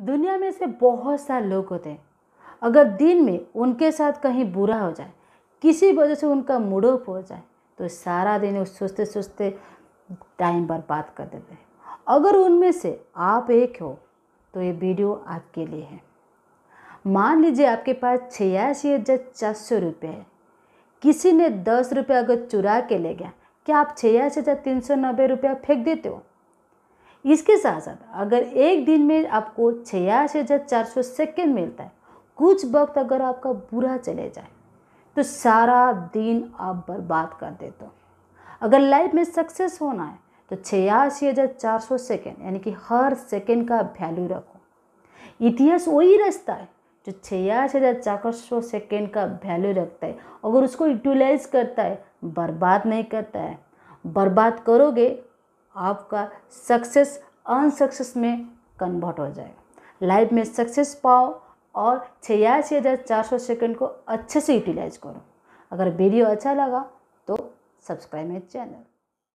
दुनिया में से बहुत सारे लोग होते हैं अगर दिन में उनके साथ कहीं बुरा हो जाए किसी वजह से उनका ऑफ हो जाए तो सारा दिन वो सोचते सोचते टाइम पर बात कर देते हैं अगर उनमें से आप एक हो तो ये वीडियो आपके लिए है मान लीजिए आपके पास छियासी हज़ार चार सौ रुपये है किसी ने दस रुपये अगर चुरा के ले गया क्या आप छियासी हज़ार तीन सौ नब्बे रुपया फेंक देते हो इसके साथ साथ अगर एक दिन में आपको छियासी हज़ार चार सौ सेकेंड मिलता है कुछ वक्त अगर आपका बुरा चले जाए तो सारा दिन आप बर्बाद कर देते हो अगर लाइफ में सक्सेस होना है तो छियासी हज़ार चार सौ सेकेंड यानी कि हर सेकेंड का वैल्यू रखो इतिहास वही रास्ता है जो छियासी हज़ार चार सौ सेकेंड का वैल्यू रखता है अगर उसको यूटिलाइज करता है बर्बाद नहीं करता है बर्बाद करोगे आपका सक्सेस अनसक्सेस में कन्वर्ट हो जाए लाइफ में सक्सेस पाओ और छियासी हज़ार चार सौ सेकेंड को अच्छे से यूटिलाइज करो अगर वीडियो अच्छा लगा तो सब्सक्राइब मेरे चैनल